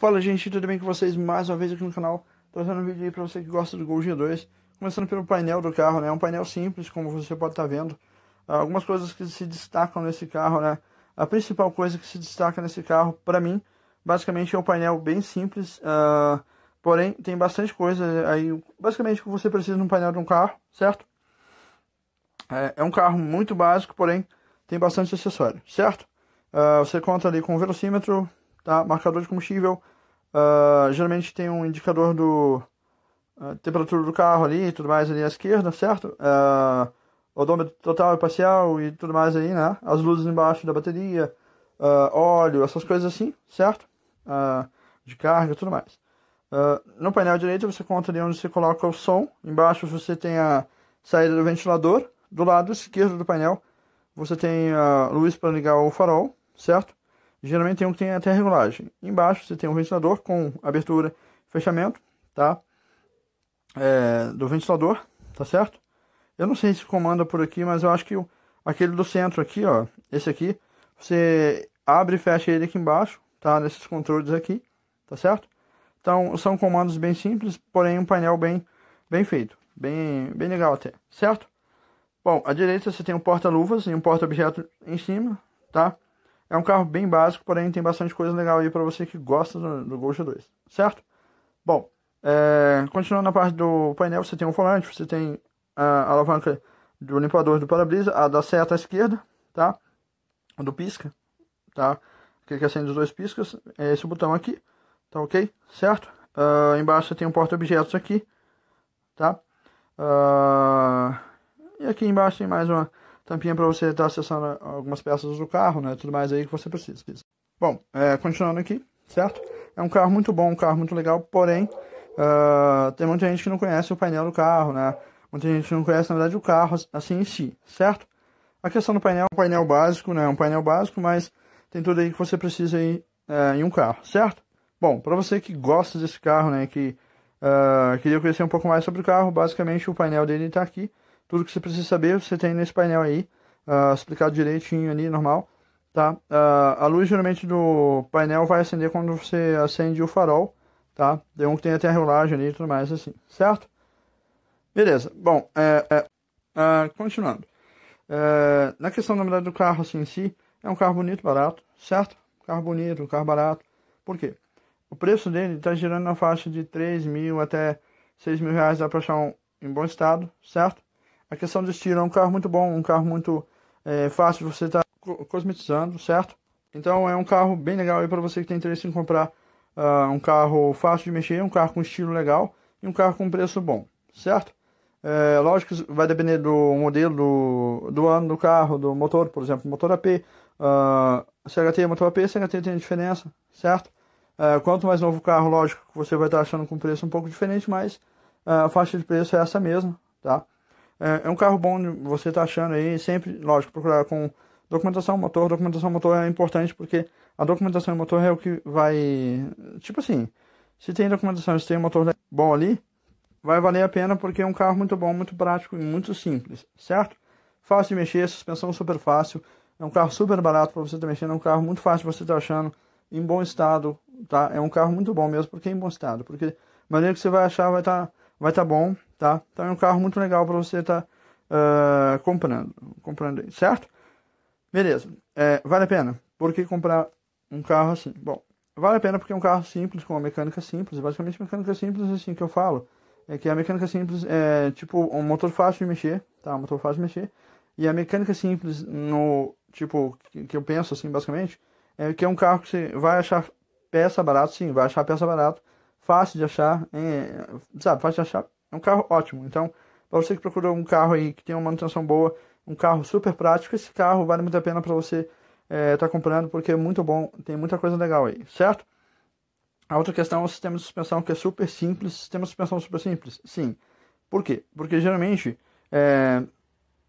Fala gente, tudo bem com vocês? Mais uma vez aqui no canal, trazendo um vídeo aí pra você que gosta do Gol G2 Começando pelo painel do carro, né? Um painel simples, como você pode estar tá vendo Algumas coisas que se destacam nesse carro, né? A principal coisa que se destaca nesse carro, para mim Basicamente é um painel bem simples uh, Porém, tem bastante coisa aí Basicamente o que você precisa num painel de um carro, certo? É, é um carro muito básico, porém tem bastante acessório, certo? Uh, você conta ali com velocímetro, tá? Marcador de combustível uh, geralmente tem um indicador do uh, temperatura do carro ali e tudo mais ali à esquerda, certo? Uh, odômetro total e parcial e tudo mais aí, né? As luzes embaixo da bateria, uh, óleo, essas coisas assim, certo? Uh, de carga e tudo mais. Uh, no painel direito você conta ali onde você coloca o som. Embaixo você tem a saída do ventilador. Do lado esquerdo do painel você tem a luz para ligar o farol, certo? Geralmente tem um que tem até regulagem. Embaixo você tem um ventilador com abertura, fechamento, tá? É, do ventilador, tá certo? Eu não sei se comanda por aqui, mas eu acho que aquele do centro aqui, ó, esse aqui, você abre e fecha ele aqui embaixo, tá? Nesses controles aqui, tá certo? Então, são comandos bem simples, porém um painel bem, bem feito, bem, bem legal até, certo? Bom, à direita você tem um porta-luvas e um porta-objeto em cima, tá? É um carro bem básico, porém tem bastante coisa legal aí para você que gosta do, do Gol G2, certo? Bom, é, continuando na parte do painel, você tem o um volante, você tem a alavanca do limpador do para-brisa, a da seta à esquerda, tá? Do pisca, tá? Que, que acende os dois piscas, é esse botão aqui, tá ok? Certo? Uh, embaixo você tem um porta-objetos aqui, tá? Uh, e aqui embaixo tem mais uma tampinha para você estar tá acessando algumas peças do carro, né? Tudo mais aí que você precisa. Bom, é, continuando aqui, certo? É um carro muito bom, um carro muito legal, porém, uh, tem muita gente que não conhece o painel do carro, né? Muita gente não conhece, na verdade, o carro assim em si, certo? A questão do painel é um painel básico, né? É um painel básico, mas tem tudo aí que você precisa aí, é, em um carro, certo? Bom, para você que gosta desse carro, né, que uh, queria conhecer um pouco mais sobre o carro, basicamente o painel dele está aqui, tudo que você precisa saber você tem nesse painel aí, uh, explicado direitinho ali, normal. Tá? Uh, a luz geralmente do painel vai acender quando você acende o farol, tá? Tem um que tem até a regulagem ali e tudo mais assim, certo? Beleza, bom, é, é, uh, continuando. É, na questão, da humildade do carro assim, em si, é um carro bonito, barato, certo? Carro bonito, carro barato. Por quê? O preço dele está girando na faixa de 3 mil até 6 mil reais, dá para achar um, em bom estado, certo? A questão do estilo é um carro muito bom, um carro muito é, fácil de você estar tá cosmetizando, certo? Então é um carro bem legal aí para você que tem interesse em comprar uh, um carro fácil de mexer, um carro com estilo legal e um carro com preço bom, certo? É, lógico que vai depender do modelo, do, do ano do carro, do motor, por exemplo, motor AP, uh, ah, CHT, é motor AP, CHT tem diferença, certo? Uh, quanto mais novo o carro, lógico que você vai estar tá achando com preço um pouco diferente, mas uh, a faixa de preço é essa mesma, tá? É, é um carro bom, você tá achando aí, sempre, lógico, procurar com documentação motor. Documentação motor é importante porque a documentação motor é o que vai. Tipo assim, se tem documentação, se tem um motor bom ali, vai valer a pena porque é um carro muito bom, muito prático e muito simples, certo? Fácil de mexer, suspensão super fácil. É um carro super barato para você estar tá mexendo, é um carro muito fácil você estar tá achando, em bom estado, tá? É um carro muito bom mesmo, porque é em bom estado, porque a maneira que você vai achar vai estar tá, vai tá bom, tá? Então é um carro muito legal para você estar tá, uh, comprando, comprando, certo? Beleza. É, vale a pena. Por que comprar um carro assim? Bom, vale a pena porque é um carro simples, com uma mecânica simples. Basicamente, mecânica simples, assim, que eu falo, é que a mecânica simples é tipo um motor fácil de mexer, tá? Um motor fácil de mexer. E a mecânica simples, no tipo, que eu penso, assim, basicamente, é que é um carro que você vai achar peça barato, sim, vai achar peça barato, fácil de achar, é, sabe, fácil de achar é um carro ótimo. Então, para você que procura um carro aí que tem uma manutenção boa, um carro super prático, esse carro vale muito a pena para você estar é, tá comprando, porque é muito bom, tem muita coisa legal aí, certo? A outra questão é o sistema de suspensão, que é super simples. Sistema de suspensão super simples? Sim. Por quê? Porque geralmente, é,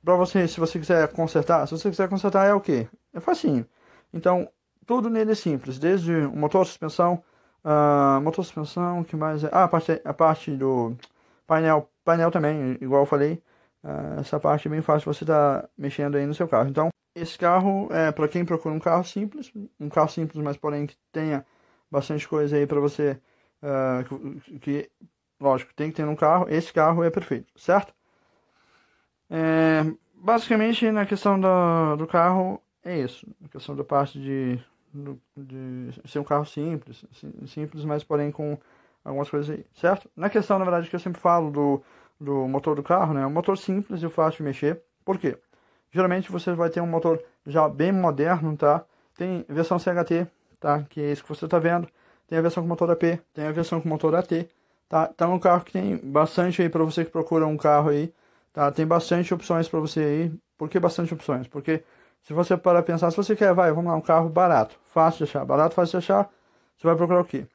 para você, se você quiser consertar, se você quiser consertar é o quê? É facinho. Então, tudo nele é simples, desde o motor, suspensão, uh, motor, suspensão, que mais é? Ah, a parte, a parte do painel, painel também, igual eu falei, ah, essa parte é bem fácil você tá mexendo aí no seu carro. Então, esse carro é para quem procura um carro simples, um carro simples, mas porém que tenha bastante coisa aí para você uh, que, que, lógico, tem que ter um carro. Esse carro é perfeito, certo? É, basicamente, na questão do, do carro, é isso. Na questão da parte de, de ser um carro simples, simples, mas porém com algumas coisas aí, certo? Na questão, na verdade, que eu sempre falo do, do motor do carro, né? É um motor simples e fácil de mexer. Por quê? Geralmente você vai ter um motor já bem moderno, tá? Tem versão CHT, tá? Que é isso que você está vendo. Tem a versão com motor AP, tem a versão com motor AT, tá? Então é um carro que tem bastante aí para você que procura um carro aí, tá? Tem bastante opções para você aí. Por que bastante opções? Porque se você para pensar, se você quer, vai, vamos lá, um carro barato, fácil de achar, barato, fácil de achar, você vai procurar o quê?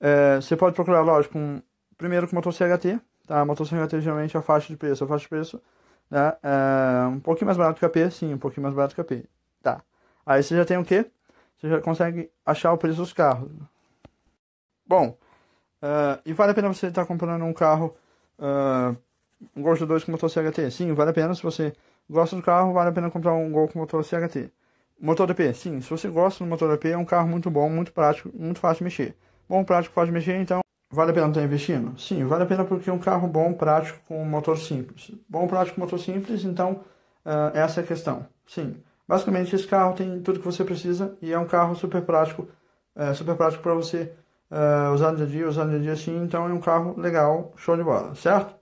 É, você pode procurar, lógico, um, primeiro com motor CHT, tá? Motor CHT geralmente é a faixa de preço, a faixa de preço, né? É, um pouquinho mais barato que o P, sim, um pouquinho mais barato que a P, tá? Aí você já tem o quê? Você já consegue achar o preço dos carros. Bom, é, e vale a pena você estar tá comprando um carro, Gol é, um Gol 2 com motor CHT? Sim, vale a pena. Se você gosta do carro, vale a pena comprar um Gol com motor CHT. Motor DP, sim. Se você gosta do motor DP, é um carro muito bom, muito prático, muito fácil de mexer. Bom, prático, pode mexer, então. Vale a pena estar investindo? Sim, vale a pena porque é um carro bom, prático, com motor simples. Bom, prático, motor simples, então uh, essa é a questão. Sim, basicamente esse carro tem tudo que você precisa e é um carro super prático, eh, super prático para você uh, usar no dia a dia, usar no dia a dia sim, então é um carro legal, show de bola, certo?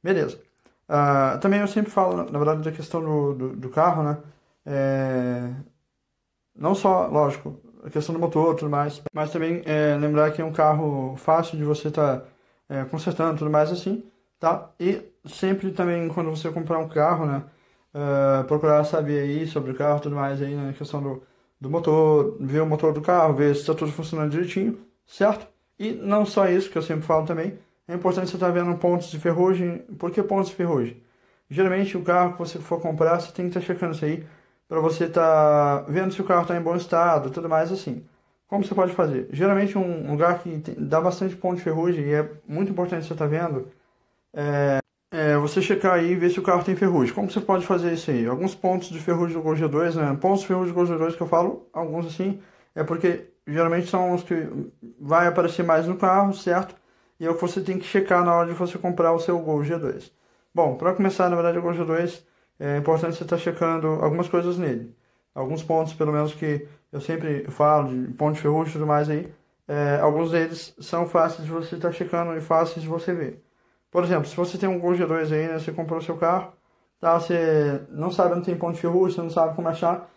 Beleza. Uh, também eu sempre falo, na verdade, da questão do, do, do carro, né? É... Não só, lógico, a questão do motor tudo mais. Mas também é, lembrar que é um carro fácil de você estar tá, é, consertando tudo mais assim, tá? E sempre também quando você comprar um carro, né? Uh, procurar saber aí sobre o carro tudo mais aí, na né, questão do, do motor, ver o motor do carro, ver se está tudo funcionando direitinho, certo? E não só isso, que eu sempre falo também, é importante você estar tá vendo pontos de ferrugem. Por que pontos de ferrugem? Geralmente o carro que você for comprar, você tem que estar tá checando isso aí para você estar tá vendo se o carro está em bom estado, tudo mais assim. Como você pode fazer? Geralmente um lugar que tem, dá bastante ponto de ferrugem e é muito importante você estar tá vendo, é, é, você checar aí e ver se o carro tem ferrugem. Como você pode fazer isso aí? Alguns pontos de ferrugem do Gol G2, né? Pontos de ferrugem do Gol G2 que eu falo, alguns assim, é porque geralmente são os que vai aparecer mais no carro, certo? E é o que você tem que checar na hora de você comprar o seu Gol G2. Bom, para começar, na verdade, o Gol G2 é importante você estar tá checando algumas coisas nele. Alguns pontos, pelo menos, que eu sempre falo, de ponto de ferrugem e tudo mais aí, é, alguns deles são fáceis de você estar tá checando e fáceis de você ver. Por exemplo, se você tem um Gol G2 aí, né, você comprou seu carro, tá, você não sabe onde tem ponto de ferrugem, você não sabe como achar,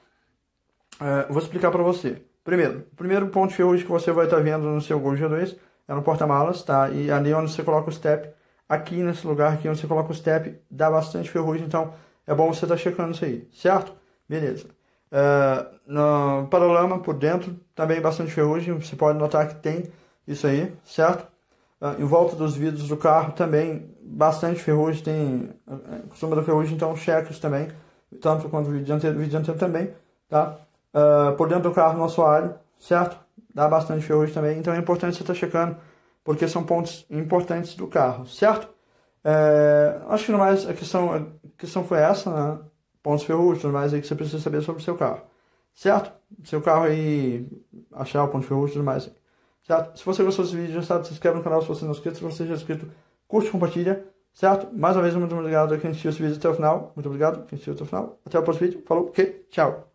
é, vou explicar para você. Primeiro, o primeiro ponto de ferrugem que você vai estar tá vendo no seu Gol G2 é no porta-malas, tá? E ali é onde você coloca o step, aqui nesse lugar aqui é onde você coloca o step, dá bastante ferrugem, então é bom você estar tá checando isso aí, certo? Beleza. É, no paralama, por dentro, também tá bastante ferrugem. Você pode notar que tem isso aí, certo? Ah, em volta dos vidros do carro também, bastante ferrugem. Tem ah, costuma da ferrugem, então cheques também. Tanto quanto o vidro dianteiro, vídeo dianteiro também, tá? por dentro do carro, nosso assoalho, certo? Dá bastante ferrugem também. Então é importante você estar tá checando, porque são pontos importantes do carro, certo? É, acho que no mais a questão, a questão foi essa, né? Pontos ferrugem, tudo mais aí que você precisa saber sobre o seu carro. Certo? Seu carro aí, achar o ponto ferrugem e tudo mais. Certo? Se você gostou desse vídeo, já sabe, se inscreve no canal se você não é inscrito. Se você já é inscrito, curte, compartilha. Certo? Mais uma vez, muito obrigado a quem assistiu esse vídeo até o final. Muito obrigado a quem assistiu até o final. Até o próximo vídeo. Falou, ok? Tchau.